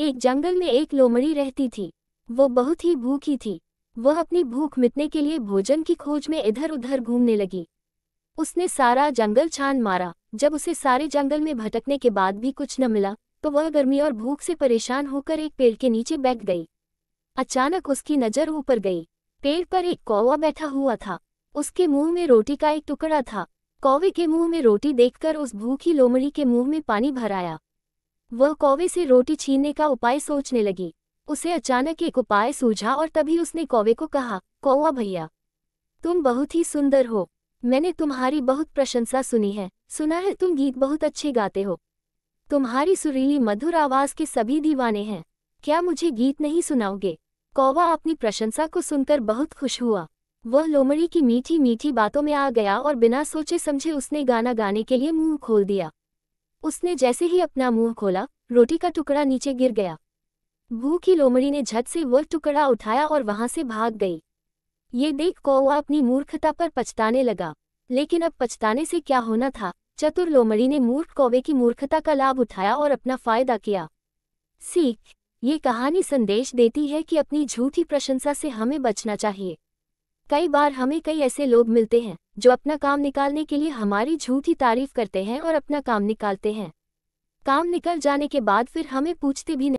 एक जंगल में एक लोमड़ी रहती थी वो बहुत ही भूखी थी वह अपनी भूख मिटने के लिए भोजन की खोज में इधर उधर घूमने लगी उसने सारा जंगल छान मारा जब उसे सारे जंगल में भटकने के बाद भी कुछ न मिला तो वह गर्मी और भूख से परेशान होकर एक पेड़ के नीचे बैठ गई अचानक उसकी नज़र ऊपर गई पेड़ पर एक कौवा बैठा हुआ था उसके मुंह में रोटी का एक टुकड़ा था कौवे के मुंह में रोटी देखकर उस भूखी लोमड़ी के मुंह में पानी भराया वह कौवे से रोटी छीनने का उपाय सोचने लगी उसे अचानक एक उपाय सूझा और तभी उसने कौवे को कहा कौवा भैया तुम बहुत ही सुंदर हो मैंने तुम्हारी बहुत प्रशंसा सुनी है सुना है तुम गीत बहुत अच्छे गाते हो तुम्हारी सुरीली मधुर आवाज़ के सभी दीवाने हैं क्या मुझे गीत नहीं सुनाओगे कौवा अपनी प्रशंसा को सुनकर बहुत खुश हुआ वह लोमड़ी की मीठी मीठी बातों में आ गया और बिना सोचे समझे उसने गाना गाने के लिए मुंह खोल दिया उसने जैसे ही अपना मुंह खोला रोटी का टुकड़ा नीचे गिर गया भूखी लोमड़ी ने झट से वह टुकड़ा उठाया और वहां से भाग गई ये देख कौआ अपनी मूर्खता पर पछताने लगा लेकिन अब पछताने से क्या होना था चतुर लोमड़ी ने मूर्ख कौवे की मूर्खता का लाभ उठाया और अपना फायदा किया सीख ये कहानी संदेश देती है कि अपनी झूठी प्रशंसा से हमें बचना चाहिए कई बार हमें कई ऐसे लोग मिलते हैं जो अपना काम निकालने के लिए हमारी झूठी तारीफ करते हैं और अपना काम निकालते हैं काम निकल जाने के बाद फिर हमें पूछते भी नहीं